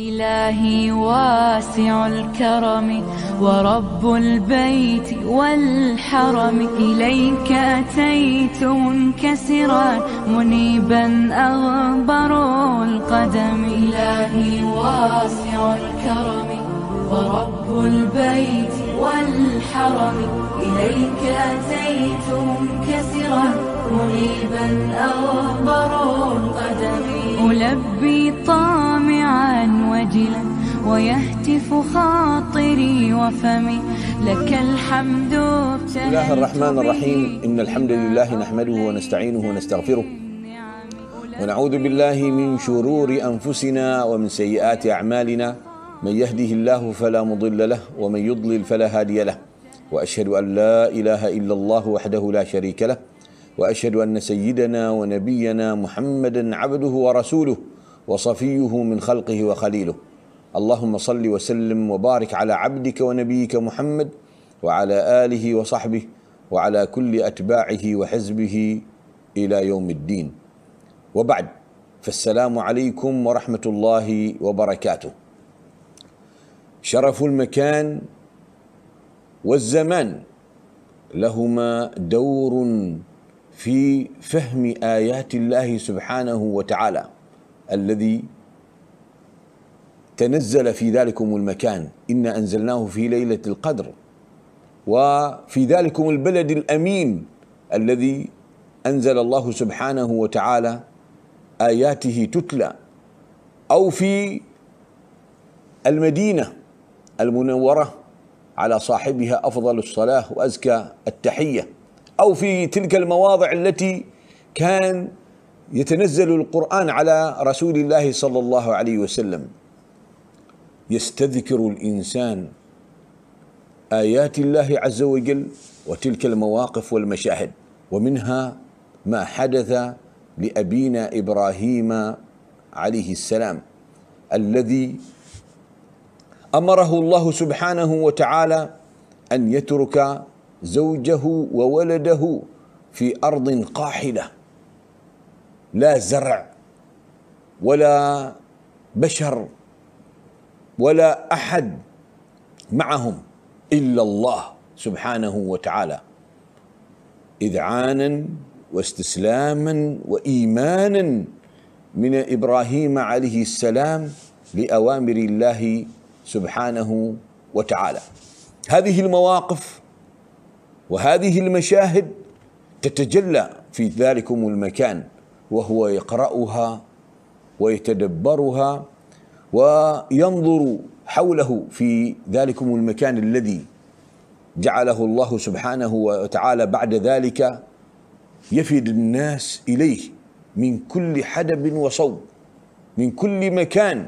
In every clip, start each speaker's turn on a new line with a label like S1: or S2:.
S1: إلهي واسع الكرم ورب البيت والحرم إليك أتيت منكسرا منيبا أغبر القدم إلهي واسع الكرم ورب البيت والحرم إليك أتيت منكسرا منيبا أغبر القدم ألبي طالب عاجلا ويهتف خاطري وفمي لك الحمد بسم الله الرحمن الرحيم إن الحمد لله نحمده ونستعينه ونستغفره ونعوذ بالله من شرور أنفسنا ومن سيئات أعمالنا من يهده الله فلا مضل له ومن يضلل فلا هادي له وأشهد أن لا إله إلا الله وحده لا شريك له وأشهد أن سيدنا ونبينا محمدا عبده ورسوله وصفيه من خلقه وخليله اللهم صل وسلم وبارك على عبدك ونبيك محمد وعلى اله وصحبه وعلى كل اتباعه وحزبه الى يوم الدين وبعد فالسلام عليكم ورحمه الله وبركاته شرف المكان والزمان لهما دور في فهم ايات الله سبحانه وتعالى الذي تنزل في ذلكم المكان إنا أنزلناه في ليلة القدر وفي ذلكم البلد الأمين الذي أنزل الله سبحانه وتعالى آياته تتلى أو في المدينة المنورة على صاحبها أفضل الصلاة وأزكى التحية أو في تلك المواضع التي كان يتنزل القرآن على رسول الله صلى الله عليه وسلم يستذكر الإنسان آيات الله عز وجل وتلك المواقف والمشاهد ومنها ما حدث لأبينا إبراهيم عليه السلام الذي أمره الله سبحانه وتعالى أن يترك زوجه وولده في أرض قاحلة لا زرع ولا بشر ولا احد معهم الا الله سبحانه وتعالى اذعانا واستسلاما وايمانا من ابراهيم عليه السلام لاوامر الله سبحانه وتعالى هذه المواقف وهذه المشاهد تتجلى في ذلكم المكان وهو يقرأها ويتدبرها وينظر حوله في ذلكم المكان الذي جعله الله سبحانه وتعالى بعد ذلك يفد الناس اليه من كل حدب وصوب من كل مكان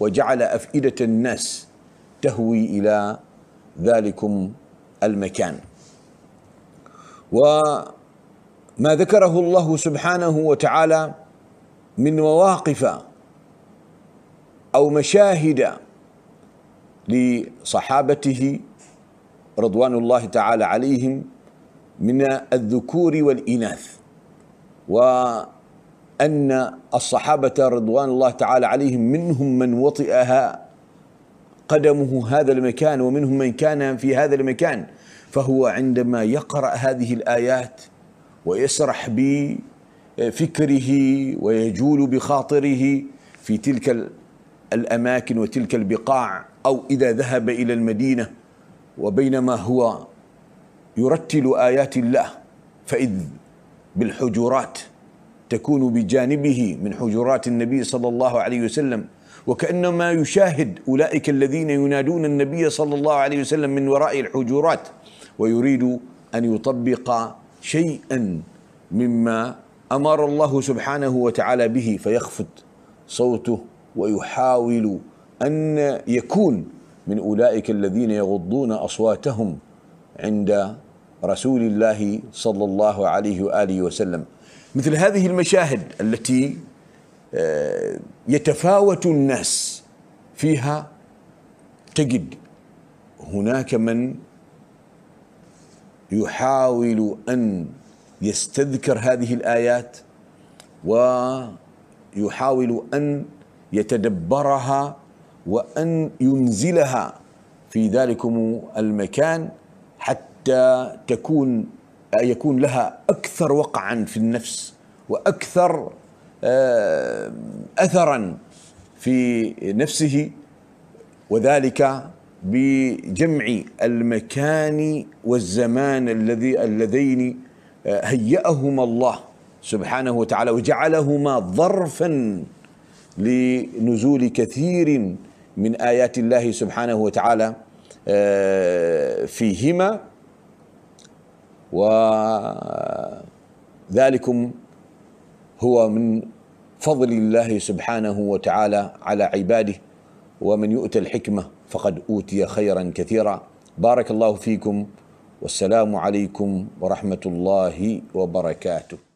S1: وجعل افئده الناس تهوي الى ذلكم المكان و ما ذكره الله سبحانه وتعالى من مواقف او مشاهد لصحابته رضوان الله تعالى عليهم من الذكور والاناث وان الصحابه رضوان الله تعالى عليهم منهم من وطئها قدمه هذا المكان ومنهم من كان في هذا المكان فهو عندما يقرا هذه الايات ويسرح بفكره ويجول بخاطره في تلك الأماكن وتلك البقاع أو إذا ذهب إلى المدينة وبينما هو يرتل آيات الله فإذ بالحجرات تكون بجانبه من حجرات النبي صلى الله عليه وسلم وكأنما يشاهد أولئك الذين ينادون النبي صلى الله عليه وسلم من وراء الحجرات ويريد أن يطبق شيئا مما امر الله سبحانه وتعالى به فيخفض صوته ويحاول ان يكون من اولئك الذين يغضون اصواتهم عند رسول الله صلى الله عليه واله وسلم مثل هذه المشاهد التي آه، يتفاوت الناس فيها تجد هناك من يحاول أن يستذكر هذه الآيات ويحاول أن يتدبرها وأن ينزلها في ذلكم المكان حتى تكون يكون لها أكثر وقعا في النفس وأكثر آه، أثرا في نفسه وذلك بجمع المكان والزمان الذي اللذين آه، هيأهما الله سبحانه وتعالى وجعلهما ظرفا لنزول كثير من آيات الله سبحانه وتعالى آه، فيهما وذلكم هو من فضل الله سبحانه وتعالى على عباده ومن يؤتى الحكمه فقد اوتي خيرا كثيرا بارك الله فيكم والسلام عليكم ورحمه الله وبركاته